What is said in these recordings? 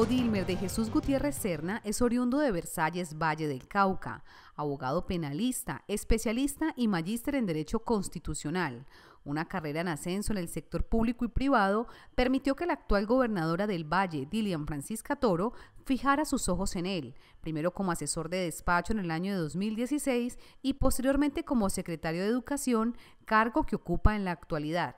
Odilmer de Jesús Gutiérrez Serna es oriundo de Versalles, Valle del Cauca, abogado penalista, especialista y magíster en Derecho Constitucional. Una carrera en ascenso en el sector público y privado permitió que la actual gobernadora del Valle, Dilian Francisca Toro, fijara sus ojos en él, primero como asesor de despacho en el año de 2016 y posteriormente como secretario de Educación, cargo que ocupa en la actualidad.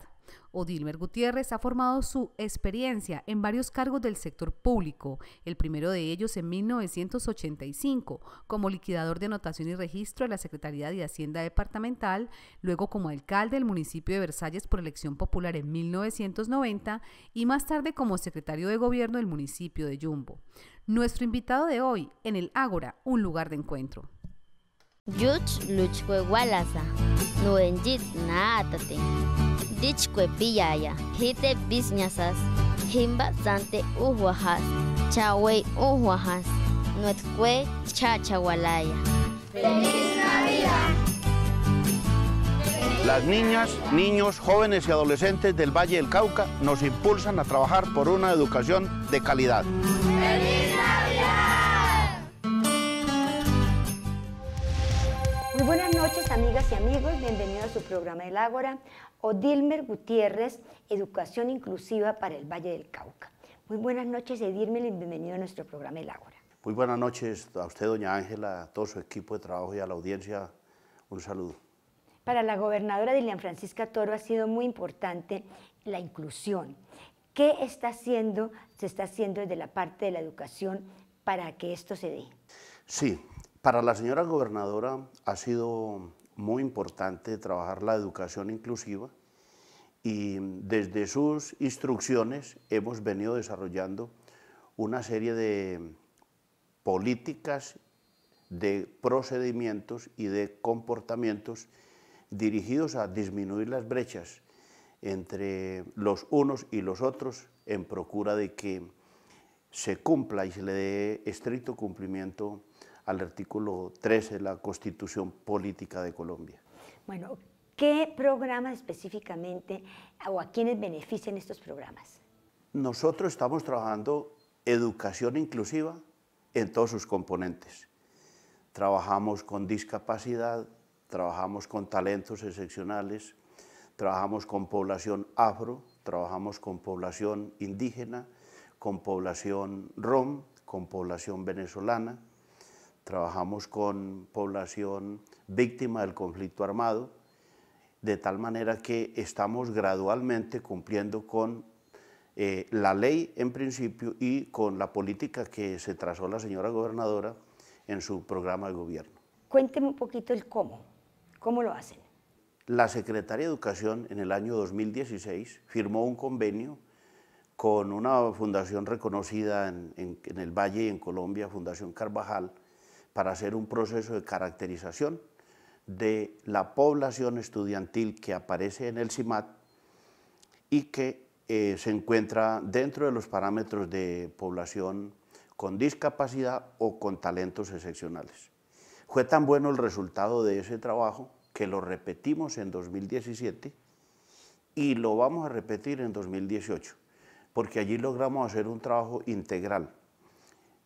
Odilmer Gutiérrez ha formado su experiencia en varios cargos del sector público, el primero de ellos en 1985 como liquidador de anotación y registro de la Secretaría de Hacienda Departamental, luego como alcalde del municipio de Versalles por elección popular en 1990 y más tarde como secretario de gobierno del municipio de Yumbo. Nuestro invitado de hoy en el Ágora, un lugar de encuentro. Yuch luchque walasa, nuenjit naatate. Dichque pillaya, hite bisñasas, himba sante uhuajas, chawey uhuajas, nuetque chachawalaya. ¡Feliz Navidad! Las niñas, niños, jóvenes y adolescentes del Valle del Cauca nos impulsan a trabajar por una educación de calidad. ¡Feliz! buenas noches, amigas y amigos. Bienvenidos a su programa El Ágora. Odilmer Gutiérrez, Educación Inclusiva para el Valle del Cauca. Muy buenas noches, Edilmer, y bienvenido a nuestro programa El Ágora. Muy buenas noches a usted, doña Ángela, a todo su equipo de trabajo y a la audiencia. Un saludo. Para la gobernadora Dilian Francisca Toro ha sido muy importante la inclusión. ¿Qué está haciendo, se está haciendo desde la parte de la educación para que esto se dé? Sí, para la señora gobernadora ha sido muy importante trabajar la educación inclusiva y desde sus instrucciones hemos venido desarrollando una serie de políticas, de procedimientos y de comportamientos dirigidos a disminuir las brechas entre los unos y los otros en procura de que se cumpla y se le dé estricto cumplimiento al artículo 13 de la Constitución Política de Colombia. Bueno, ¿qué programas específicamente o a quiénes benefician estos programas? Nosotros estamos trabajando educación inclusiva en todos sus componentes. Trabajamos con discapacidad, trabajamos con talentos excepcionales, trabajamos con población afro, trabajamos con población indígena, con población rom, con población venezolana, trabajamos con población víctima del conflicto armado, de tal manera que estamos gradualmente cumpliendo con eh, la ley en principio y con la política que se trazó la señora gobernadora en su programa de gobierno. Cuénteme un poquito el cómo, cómo lo hacen. La Secretaría de Educación en el año 2016 firmó un convenio con una fundación reconocida en, en el Valle y en Colombia, Fundación Carvajal, para hacer un proceso de caracterización de la población estudiantil que aparece en el CIMAT y que eh, se encuentra dentro de los parámetros de población con discapacidad o con talentos excepcionales. Fue tan bueno el resultado de ese trabajo que lo repetimos en 2017 y lo vamos a repetir en 2018, porque allí logramos hacer un trabajo integral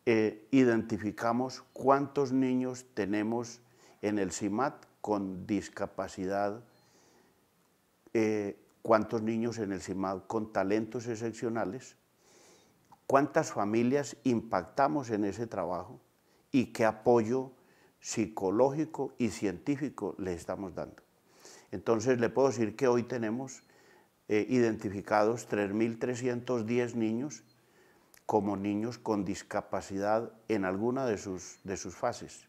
eh, identificamos cuántos niños tenemos en el CIMAT con discapacidad, eh, cuántos niños en el CIMAT con talentos excepcionales, cuántas familias impactamos en ese trabajo y qué apoyo psicológico y científico le estamos dando. Entonces le puedo decir que hoy tenemos eh, identificados 3.310 niños como niños con discapacidad en alguna de sus, de sus fases.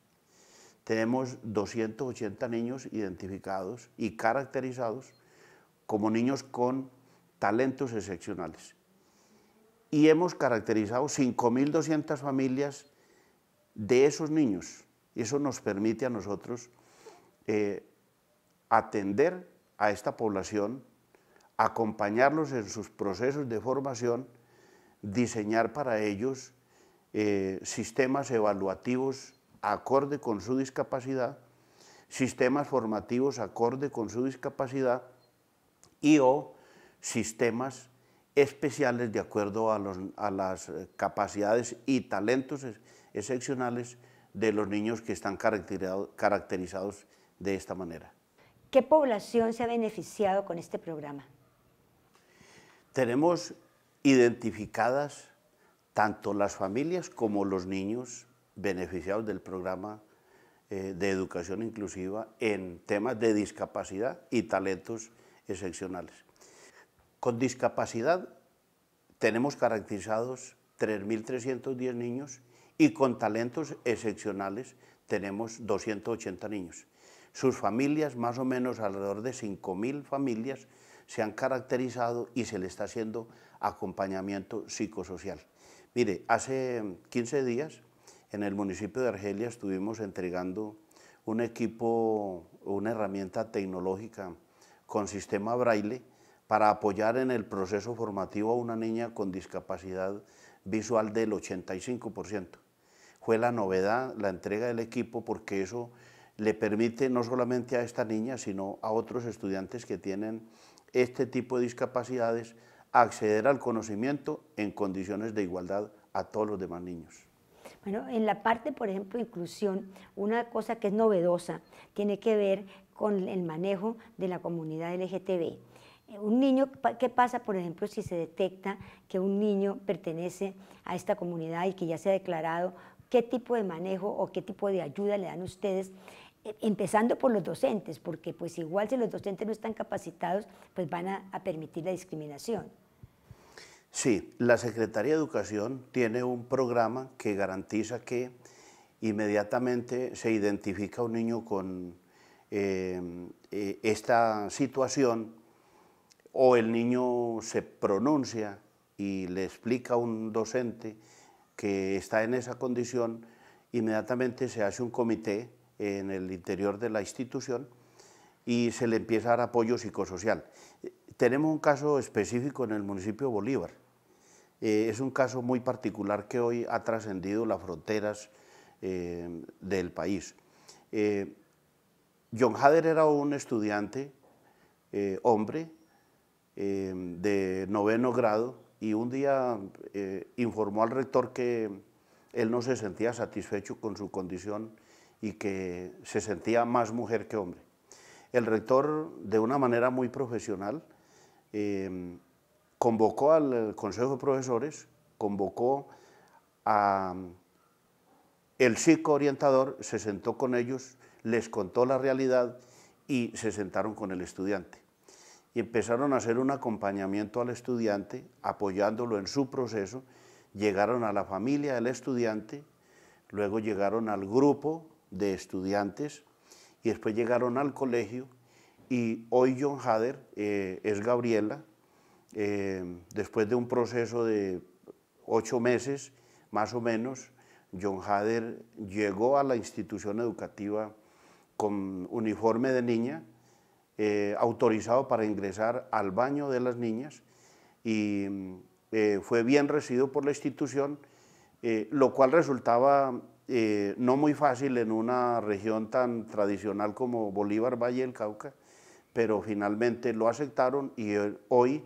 Tenemos 280 niños identificados y caracterizados como niños con talentos excepcionales. Y hemos caracterizado 5.200 familias de esos niños. Eso nos permite a nosotros eh, atender a esta población, acompañarlos en sus procesos de formación diseñar para ellos eh, sistemas evaluativos acorde con su discapacidad, sistemas formativos acorde con su discapacidad y o sistemas especiales de acuerdo a, las capacidades y talentos excepcionales de los niños que están caracterizados de esta manera. ¿Qué población se ha beneficiado con este programa? Tenemos identificadas tanto las familias como los niños beneficiados del programa eh, de educación inclusiva en temas de discapacidad y talentos excepcionales. Con discapacidad tenemos caracterizados 3.310 niños y con talentos excepcionales tenemos 280 niños. Sus familias, más o menos alrededor de 5.000 familias, se han caracterizado y se le está haciendo acompañamiento psicosocial. Mire, hace 15 días en el municipio de Argelia estuvimos entregando un equipo, una herramienta tecnológica con sistema braille para apoyar en el proceso formativo a una niña con discapacidad visual del 85%. Fue la novedad, la entrega del equipo, porque eso le permite no solamente a esta niña, sino a otros estudiantes que tienen este tipo de discapacidades, acceder al conocimiento en condiciones de igualdad a todos los demás niños. Bueno, en la parte, por ejemplo, inclusión, una cosa que es novedosa tiene que ver con el manejo de la comunidad LGTB. Un niño, ¿qué pasa, por ejemplo, si se detecta que un niño pertenece a esta comunidad y que ya se ha declarado? ¿Qué tipo de manejo o qué tipo de ayuda le dan ustedes? E, empezando por los docentes, porque pues igual si los docentes no están capacitados, pues van a permitir la discriminación. Sí, la Secretaría de Educación tiene un programa que garantiza que inmediatamente se identifica un niño con eh, eh, esta situación o el niño se pronuncia y le explica a un docente que está en esa condición, inmediatamente se hace un comité en el interior de la institución y se le empieza a dar apoyo psicosocial. Tenemos un caso específico en el municipio Bolívar. Eh, es un caso muy particular que hoy ha trascendido las fronteras eh, del país. Eh, John Hader era un estudiante, hombre, de noveno grado, y un día informó al rector que él no se sentía satisfecho con su condición y que se sentía más mujer que hombre. El rector, de una manera muy profesional, eh, convocó al Consejo de Profesores, convocó a... El orientador, se sentó con ellos, les contó la realidad y se sentaron con el estudiante. Y empezaron a hacer un acompañamiento al estudiante, apoyándolo en su proceso. Llegaron a la familia del estudiante, luego llegaron al grupo de estudiantes y después llegaron al colegio y hoy John Hader eh, es Gabriela, eh, después de un proceso de ocho meses, más o menos, John Hader llegó a la institución educativa con uniforme de niña, eh, autorizado para ingresar al baño de las niñas y fue bien recibido por la institución, lo cual resultaba no muy fácil en una región tan tradicional como Bolívar, Valle del Cauca, pero finalmente lo aceptaron y hoy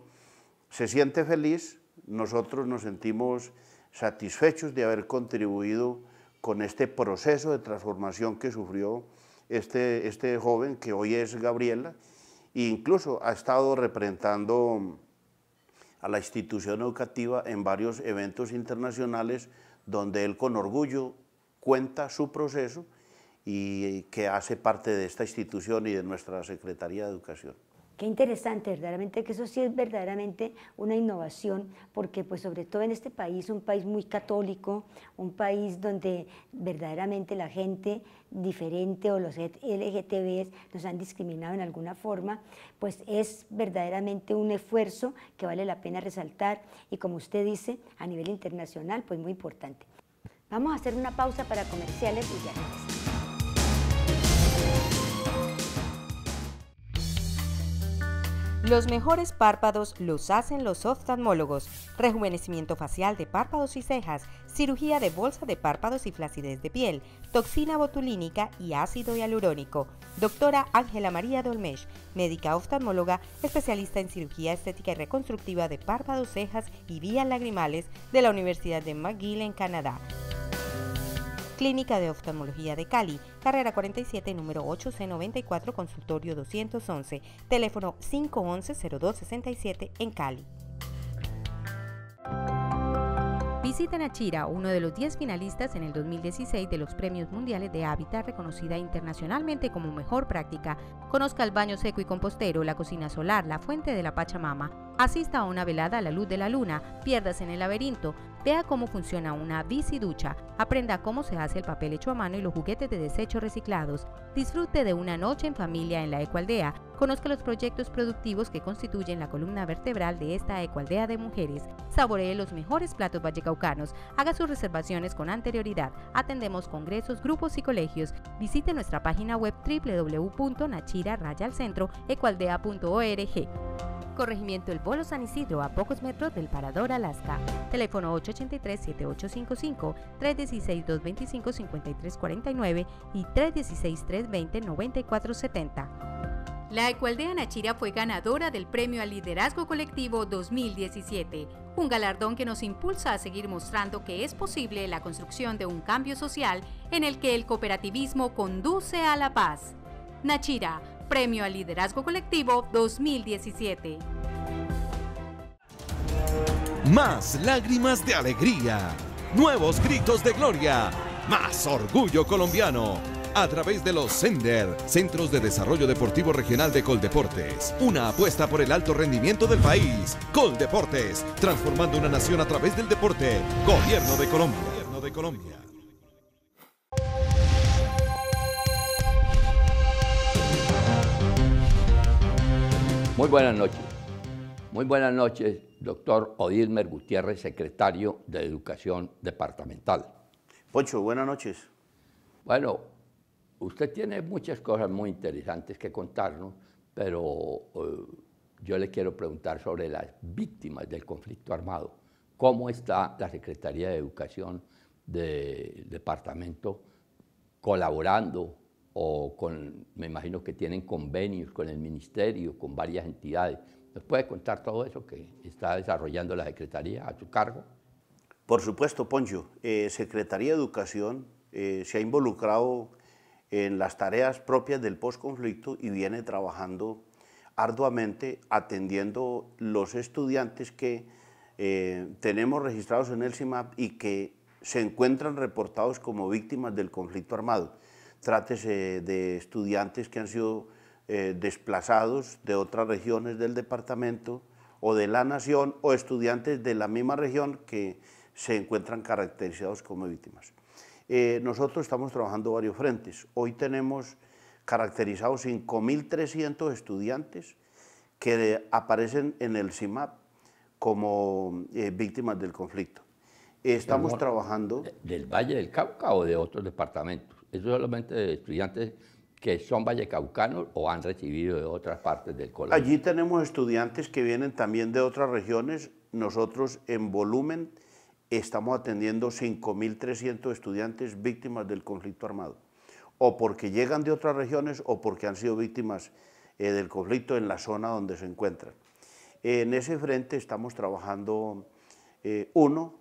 se siente feliz, nosotros nos sentimos satisfechos de haber contribuido con este proceso de transformación que sufrió este, este, joven que hoy es Gabriela e incluso ha estado representando a la institución educativa en varios eventos internacionales donde él con orgullo cuenta su proceso y que hace parte de esta institución y de nuestra Secretaría de Educación. Qué interesante, verdaderamente, que eso sí es verdaderamente una innovación, porque pues sobre todo en este país, un país muy católico, un país donde verdaderamente la gente diferente o los LGTB nos han discriminado en alguna forma, pues es verdaderamente un esfuerzo que vale la pena resaltar y como usted dice, a nivel internacional, pues muy importante. Vamos a hacer una pausa para comerciales y ya Los mejores párpados los hacen los oftalmólogos. Rejuvenecimiento facial de párpados y cejas, cirugía de bolsa de párpados y flacidez de piel, toxina botulínica y ácido hialurónico. Doctora Ángela María Dolmesh, médica oftalmóloga, especialista en cirugía estética y reconstructiva de párpados, cejas y vías lagrimales de la Universidad de McGill en Canadá. Clínica de Oftalmología de Cali, carrera 47, número 8C94, consultorio 211, teléfono 511-0267 en Cali. Visitan a Chira, uno de los 10 finalistas en el 2016 de los Premios Mundiales de Hábitat, reconocida internacionalmente como mejor práctica. Conozca el baño seco y compostero, la cocina solar, la fuente de la Pachamama, Asista a una velada a la luz de la luna, pierdas en el laberinto, vea cómo funciona una biciducha, aprenda cómo se hace el papel hecho a mano y los juguetes de desecho reciclados, disfrute de una noche en familia en la ecualdea, conozca los proyectos productivos que constituyen la columna vertebral de esta ecualdea de mujeres, saboree los mejores platos vallecaucanos, haga sus reservaciones con anterioridad, atendemos congresos, grupos y colegios, visite nuestra página web ecualdea.org. Corregimiento El Bolo San Isidro, a pocos metros del Parador, Alaska. Teléfono 883-7855, 316-225-5349 y 316-320-9470. La ecualdea Nachira fue ganadora del Premio al Liderazgo Colectivo 2017, un galardón que nos impulsa a seguir mostrando que es posible la construcción de un cambio social en el que el cooperativismo conduce a la paz. Nachira, Premio al Liderazgo Colectivo 2017. Más lágrimas de alegría, nuevos gritos de gloria, más orgullo colombiano a través de los Sender, Centros de Desarrollo Deportivo Regional de Coldeportes. Una apuesta por el alto rendimiento del país. Coldeportes, transformando una nación a través del deporte. Gobierno de Colombia. Gobierno de Colombia. Muy buenas noches. Muy buenas noches, doctor Odilmer Gutiérrez, secretario de Educación Departamental. Pocho, buenas noches. Bueno, usted tiene muchas cosas muy interesantes que contarnos, pero eh, yo le quiero preguntar sobre las víctimas del conflicto armado. ¿Cómo está la Secretaría de Educación del Departamento colaborando o con, me imagino que tienen convenios con el ministerio, con varias entidades. ¿Nos puede contar todo eso que está desarrollando la Secretaría a su cargo? Por supuesto, Poncho. Eh, Secretaría de Educación eh, se ha involucrado en las tareas propias del posconflicto y viene trabajando arduamente atendiendo los estudiantes que eh, tenemos registrados en el CIMAP y que se encuentran reportados como víctimas del conflicto armado. Trátese eh, de estudiantes que han sido eh, desplazados de otras regiones del departamento o de la nación o estudiantes de la misma región que se encuentran caracterizados como víctimas. Eh, nosotros estamos trabajando varios frentes. Hoy tenemos caracterizados 5.300 estudiantes que aparecen en el CIMAP como víctimas del conflicto. Estamos trabajando... ¿Del Valle del Cauca o de otros departamentos? Es solamente estudiantes que son vallecaucanos o han recibido de otras partes del colegio. Allí tenemos estudiantes que vienen también de otras regiones. Nosotros en volumen estamos atendiendo 5.300 estudiantes víctimas del conflicto armado, o porque llegan de otras regiones o porque han sido víctimas eh, del conflicto en la zona donde se encuentran. En ese frente estamos trabajando, eh, uno,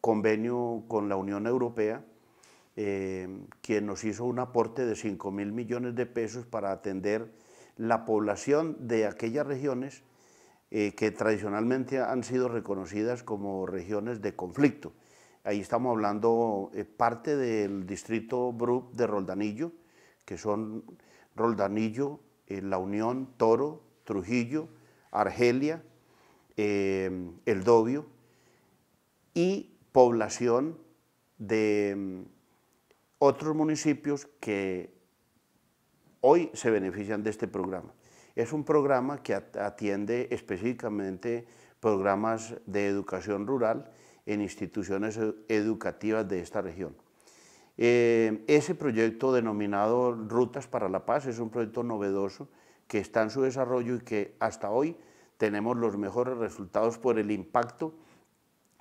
convenio con la Unión Europea, eh, quien nos hizo un aporte de 5 mil millones de pesos para atender la población de aquellas regiones eh, que tradicionalmente han sido reconocidas como regiones de conflicto. Ahí estamos hablando eh, parte del distrito BRUP de Roldanillo, que son Roldanillo, eh, La Unión, Toro, Trujillo, Argelia, El Dobio y población de mm, otros municipios que hoy se benefician de este programa. Es un programa que atiende específicamente programas de educación rural en instituciones educativas de esta región. Eh, ese proyecto denominado Rutas para la Paz es un proyecto novedoso que está en su desarrollo y que hasta hoy tenemos los mejores resultados por el impacto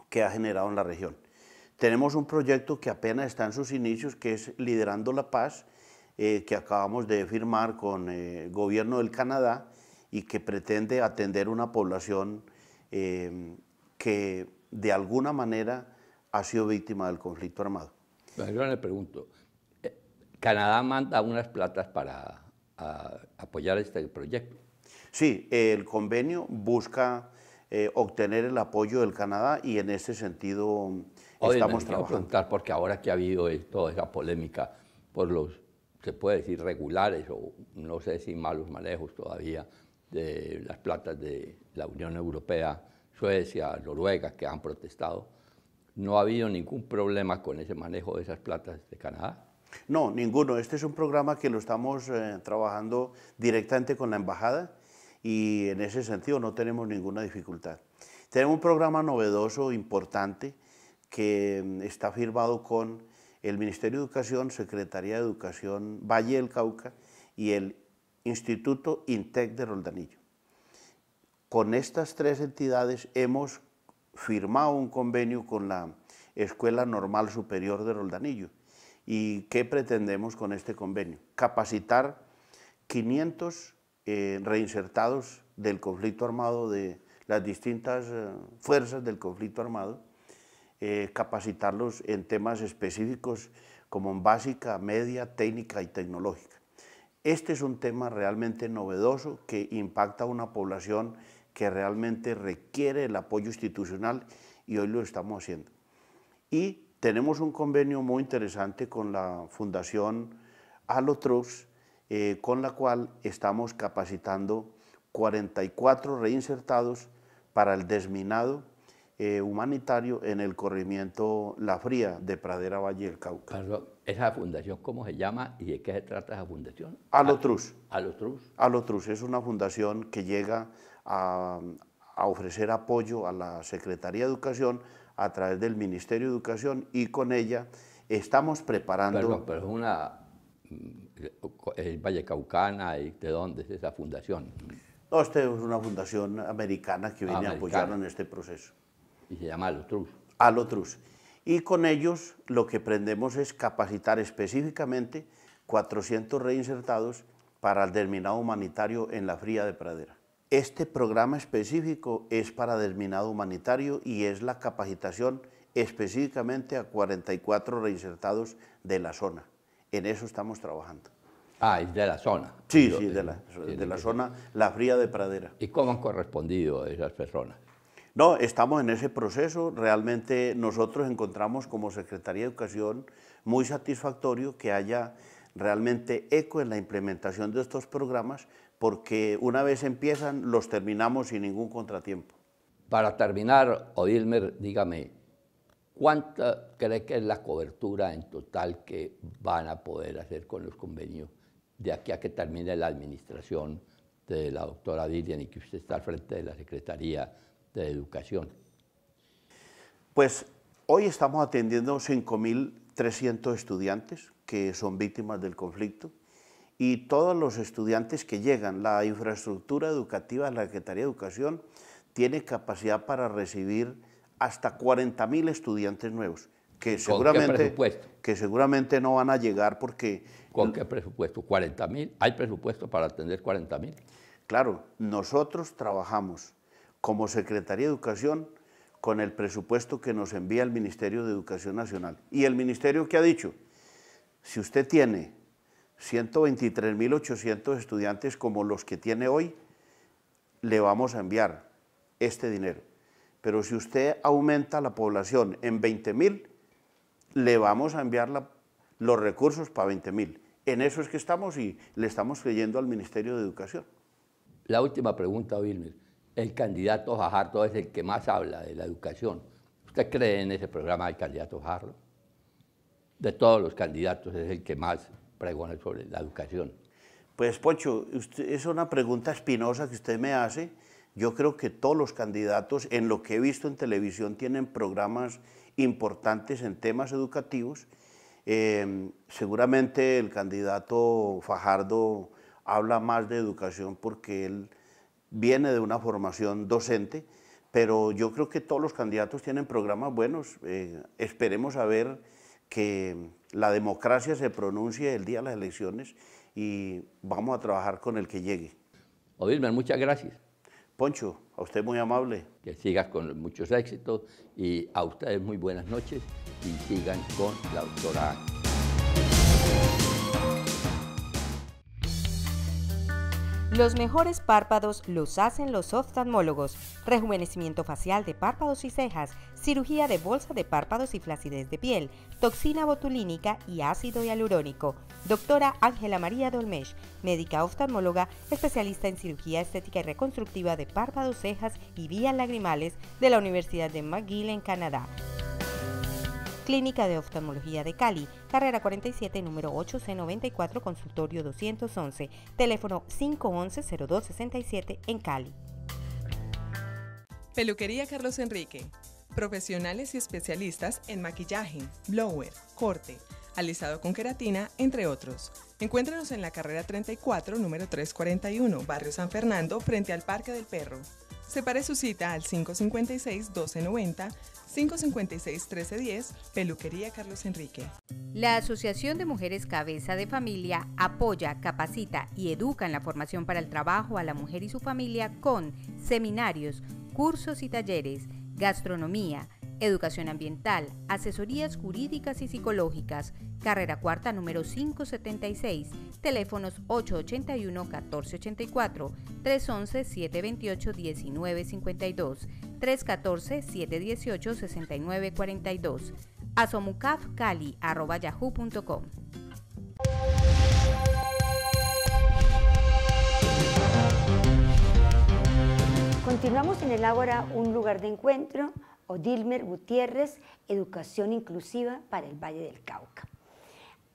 que ha generado en la región. Tenemos un proyecto que apenas está en sus inicios, que es Liderando la Paz, eh, que acabamos de firmar con el eh, gobierno del Canadá y que pretende atender una población eh, que de alguna manera ha sido víctima del conflicto armado. Yo le pregunto, Canadá manda unas platas para apoyar este proyecto. Sí, el convenio busca obtener el apoyo del Canadá y en este sentido Oye, estamos trabajando. preguntar, porque ahora que ha habido toda esa polémica por los, se puede decir, regulares o no sé si malos manejos todavía de las platas de la Unión Europea, Suecia, Noruega, que han protestado, ¿no ha habido ningún problema con ese manejo de esas platas de Canadá? No, ninguno. Este es un programa que lo estamos eh, trabajando directamente con la embajada y en ese sentido no tenemos ninguna dificultad. Tenemos un programa novedoso, importante, que mm, está firmado con el Ministerio de Educación, Secretaría de Educación Valle del Cauca y el Instituto INTEC de Roldanillo. Con estas tres entidades hemos firmado un convenio con la Escuela Normal Superior de Roldanillo. ¿Y qué pretendemos con este convenio? Capacitar 500 eh, reinsertados del conflicto armado, de las distintas eh, fuerzas del conflicto armado, eh, capacitarlos en temas específicos como en básica, media, técnica y tecnológica. Este es un tema realmente novedoso que impacta a una población que realmente requiere el apoyo institucional y hoy lo estamos haciendo. Y tenemos un convenio muy interesante con la Fundación Alotrux, eh, con la cual estamos capacitando 44 reinsertados para el desminado eh, humanitario en el corrimiento La Fría de Pradera Valle del Cauca. ¿esa fundación cómo se llama y de qué se trata esa fundación? Alotrus alotrus alotrus es una fundación que llega a, ofrecer apoyo a la Secretaría de Educación a través del Ministerio de Educación y con ella estamos preparando... Perdón, pero es una... Mm, el Valle Caucana, ¿y ¿de dónde es esa fundación? No, esta es una fundación americana que viene a apoyarnos en este proceso se llama Alotrus. Alotrus. Y con ellos lo que aprendemos es capacitar específicamente 400 reinsertados para el desminado humanitario en la Fría de Pradera. Este programa específico es para desminado humanitario y es la capacitación específicamente a 44 reinsertados de la zona. En eso estamos trabajando. Ah, es de la zona. Sí, sí, de la, de la zona, la fría de pradera. ¿Y cómo han correspondido esas personas? No, estamos en ese proceso. Realmente nosotros encontramos como Secretaría de Educación muy satisfactorio que haya realmente eco en la implementación de estos programas porque una vez empiezan los terminamos sin ningún contratiempo. Para terminar, Odilmer, dígame, ¿cuánta cree que es la cobertura en total que van a poder hacer con los convenios de aquí a que termine la administración de la doctora Dilian y que usted está al frente de la Secretaría de educación. Pues hoy estamos atendiendo 5.300 estudiantes que son víctimas del conflicto y todos los estudiantes que llegan, la infraestructura educativa de la Secretaría de Educación tiene capacidad para recibir hasta 40.000 estudiantes nuevos, que seguramente, que seguramente no van a llegar porque... ¿Con qué presupuesto? ¿40.000? ¿Hay presupuesto para atender 40.000? Claro, nosotros trabajamos como Secretaría de Educación con el presupuesto que nos envía el Ministerio de Educación Nacional. Y el Ministerio que ha dicho, si usted tiene 123.800 estudiantes como los que tiene hoy, le vamos a enviar este dinero. Pero si usted aumenta la población en 20.000, le vamos a enviar los recursos para 20.000. En eso es que estamos y le estamos creyendo al Ministerio de Educación. La última pregunta, Wilmer el candidato Fajardo es el que más habla de la educación. ¿Usted cree en ese programa del candidato Fajardo? De todos los candidatos es el que más pregona sobre la educación. Pues Pocho, es una pregunta espinosa que usted me hace. Yo creo que todos los candidatos, en lo que he visto en televisión, tienen programas importantes en temas educativos. Eh, seguramente el candidato Fajardo habla más de educación porque él viene de una formación docente, pero yo creo que todos los candidatos tienen programas buenos. Eh, esperemos a ver que la democracia se pronuncie el día de las elecciones y vamos a trabajar con el que llegue. Odilman, muchas gracias. Poncho, a usted muy amable. Que sigas con muchos éxitos y a ustedes muy buenas noches y sigan con la doctora Los mejores párpados los hacen los oftalmólogos. Rejuvenecimiento facial de párpados y cejas, cirugía de bolsa de párpados y flacidez de piel, toxina botulínica y ácido hialurónico. Doctora Ángela María Dolmesh, médica oftalmóloga, especialista en cirugía estética y reconstructiva de párpados, cejas y vías lagrimales de la Universidad de McGill en Canadá. Clínica de Oftalmología de Cali, carrera 47, número 8C94, consultorio 211, teléfono 511-0267 en Cali. Peluquería Carlos Enrique. Profesionales y especialistas en maquillaje, blower, corte, alisado con queratina, entre otros. Encuéntranos en la carrera 34, número 341, Barrio San Fernando, frente al Parque del Perro. Separe su cita al 556-1290 556-1310, Peluquería Carlos Enrique. La Asociación de Mujeres Cabeza de Familia apoya, capacita y educa en la formación para el trabajo a la mujer y su familia con seminarios, cursos y talleres, gastronomía, Educación ambiental, asesorías jurídicas y psicológicas, carrera cuarta número 576, teléfonos 881-1484, 311-728-1952, 314-718-6942, asomucafcali.yahoo.com. Continuamos en el Ágora, un lugar de encuentro Odilmer Gutiérrez, Educación Inclusiva para el Valle del Cauca.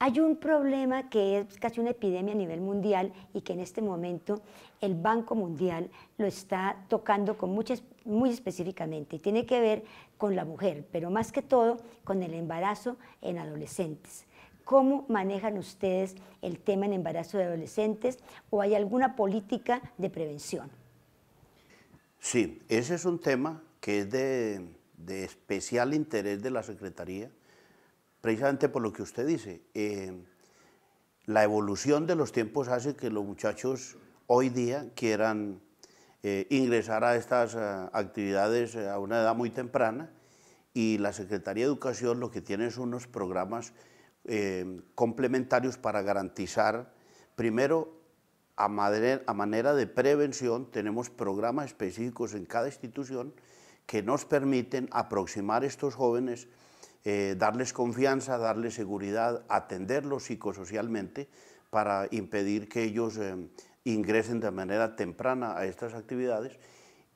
Hay un problema que es casi una epidemia a nivel mundial y que en este momento el Banco Mundial lo está tocando con muchas, muy específicamente tiene que ver con la mujer, pero más que todo con el embarazo en adolescentes. ¿Cómo manejan ustedes el tema en embarazo de adolescentes o hay alguna política de prevención? Sí, ese es un tema que es de de especial interés de la Secretaría, precisamente por lo que usted dice. Eh, la evolución de los tiempos hace que los muchachos hoy día quieran eh, ingresar a estas eh, actividades a una edad muy temprana y la Secretaría de Educación lo que tiene es unos programas complementarios para garantizar, primero, a manera de prevención, tenemos programas específicos en cada institución que nos permiten aproximar a estos jóvenes, eh, darles confianza, darles seguridad, atenderlos psicosocialmente para impedir que ellos eh, ingresen de manera temprana a estas actividades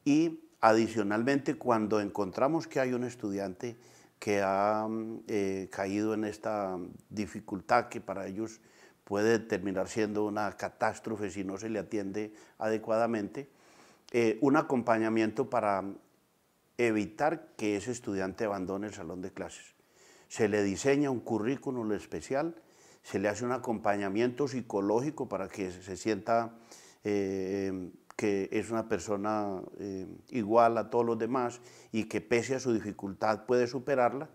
y adicionalmente cuando encontramos que hay un estudiante que ha mm, eh, caído en esta dificultad que para ellos puede terminar siendo una catástrofe si no se le atiende adecuadamente, un acompañamiento para evitar que ese estudiante abandone el salón de clases. Se le diseña un currículum especial, se le hace un acompañamiento psicológico para que se sienta eh, que es una persona eh, igual a todos los demás y que pese a su dificultad puede superarla.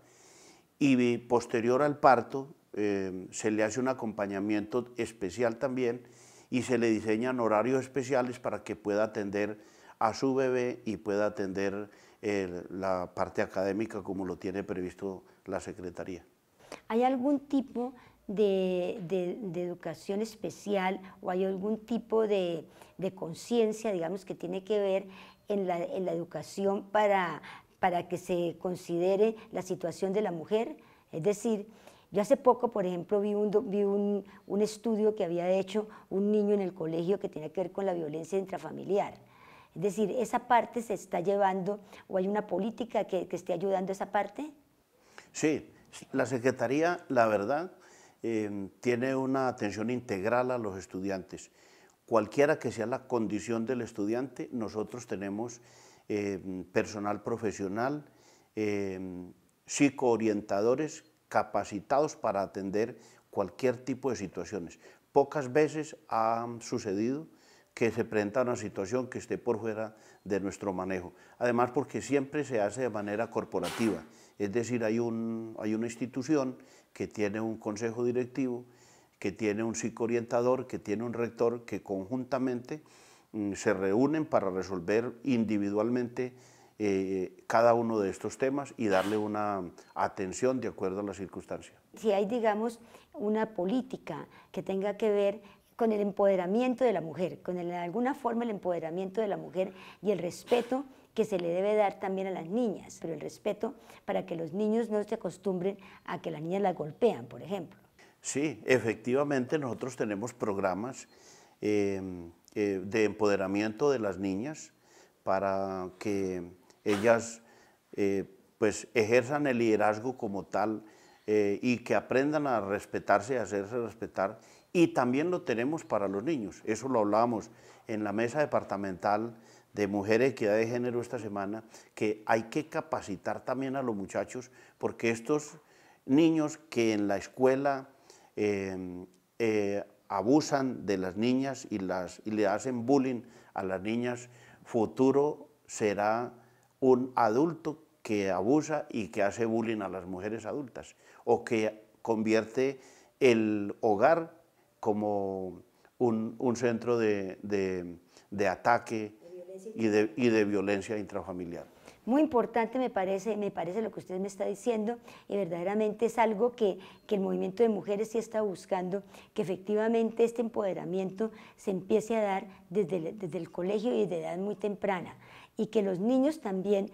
Y posterior al parto eh, se le hace un acompañamiento especial también y se le diseñan horarios especiales para que pueda atender a su bebé y pueda atender la parte académica como lo tiene previsto la Secretaría. ¿Hay algún tipo de, educación especial o hay algún tipo de, conciencia, digamos, que tiene que ver en la, educación para, para, que se considere la situación de la mujer. Es decir, yo hace poco, por ejemplo, vi, un, vi un, un estudio que había hecho un niño en el colegio que tenía que ver con la violencia intrafamiliar. Es decir, ¿esa parte se está llevando o hay una política que, esté ayudando a esa parte? Sí, la Secretaría, la verdad, em, tiene una atención integral a los estudiantes. Cualquiera que sea la condición del estudiante, nosotros tenemos em, personal profesional, em, psicoorientadores capacitados para atender cualquier tipo de situaciones. Pocas veces ha sucedido que se presenta una situación que esté por fuera de nuestro manejo. Además, porque siempre se hace de manera corporativa, es decir, hay, un, hay una institución que tiene un consejo directivo, que tiene un psicoorientador, que tiene un rector, que conjuntamente mm, se reúnen para resolver individualmente eh, cada uno de estos temas y darle una atención de acuerdo a la circunstancia. Si hay, digamos, una política que tenga que ver con el empoderamiento de la mujer, con alguna forma el empoderamiento de la mujer y el respeto que se le debe dar también a las niñas, pero el respeto para que los niños no se acostumbren a que las niñas las golpean, por ejemplo. Sí, efectivamente nosotros tenemos programas em, eh, de empoderamiento de las niñas para que ellas eh, pues ejerzan el liderazgo como tal eh, y que aprendan a respetarse y hacerse respetar y también lo tenemos para los niños. Eso lo hablábamos en la mesa departamental de Mujer, Equidad de Género esta semana, que hay que capacitar también a los muchachos, porque estos niños que en la escuela eh, eh, abusan de las niñas y, las, y le hacen bullying a las niñas, futuro será un adulto que abusa y que hace bullying a las mujeres adultas, o que convierte el hogar como un, centro de, ataque y de, violencia intrafamiliar. Muy importante me parece, me parece lo que usted me está diciendo y verdaderamente es algo que, el movimiento de mujeres sí está buscando, que efectivamente este empoderamiento se empiece a dar desde el, colegio y de edad muy temprana y que los niños también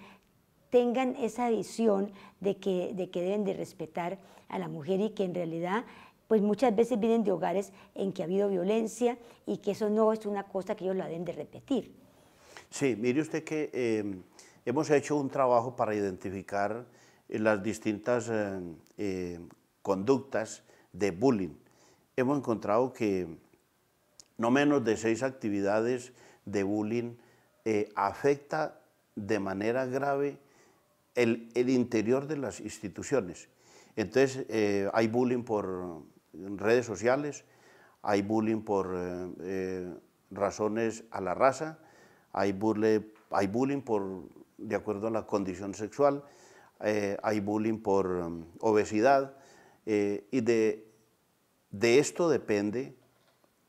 tengan esa visión de que, de que deben de respetar a la mujer y que en realidad pues muchas veces vienen de hogares en que ha habido violencia y que eso no es una cosa que ellos la deben de repetir. Sí, mire usted que em, hemos hecho un trabajo para identificar eh, las distintas eh, em, conductas de bullying. Hemos encontrado que no menos de seis actividades de bullying eh, afecta de manera grave el, interior de las instituciones. Entonces, hay bullying por redes sociales, hay bullying por eh, eh, razones a la raza, hay, bullying por, de acuerdo a la condición sexual, eh, hay bullying por mm, obesidad, y de, de, esto depende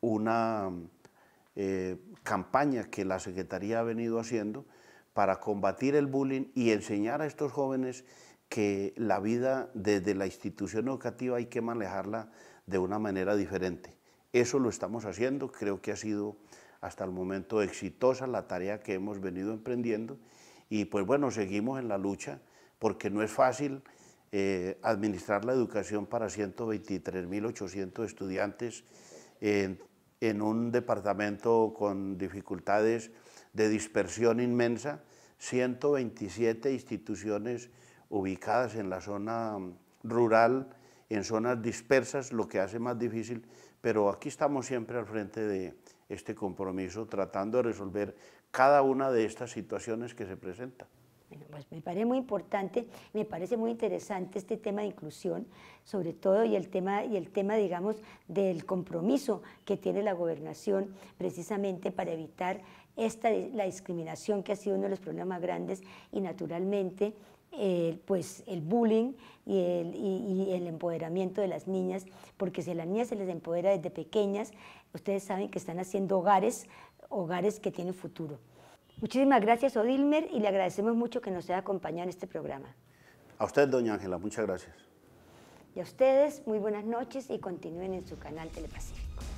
una mm, campaña que la Secretaría ha venido haciendo para combatir el bullying y enseñar a estos jóvenes que la vida desde la institución educativa hay que manejarla de una manera diferente. Eso lo estamos haciendo, creo que ha sido hasta el momento exitosa la tarea que hemos venido emprendiendo y pues bueno, seguimos en la lucha porque no es fácil eh, administrar la educación para 123.800 estudiantes en, en un departamento con dificultades de dispersión inmensa, 127 instituciones ubicadas en la zona rural en zonas dispersas, lo que hace más difícil, pero aquí estamos siempre al frente de este compromiso, tratando de resolver cada una de estas situaciones que se presentan. Bueno, pues me parece muy importante, me parece muy interesante este tema de inclusión, sobre todo y el tema y el tema, digamos, del compromiso que tiene la gobernación precisamente para evitar esta la discriminación que ha sido uno de los problemas más grandes y naturalmente pues el bullying y el, y el, empoderamiento de las niñas, porque si a las niñas se les empodera desde pequeñas, ustedes saben que están haciendo hogares, hogares que tienen futuro. Muchísimas gracias, Odilmer, y le agradecemos mucho que nos haya acompañado en este programa. A usted, doña Ángela, muchas gracias. Y a ustedes, muy buenas noches y continúen en su canal Telepacífico.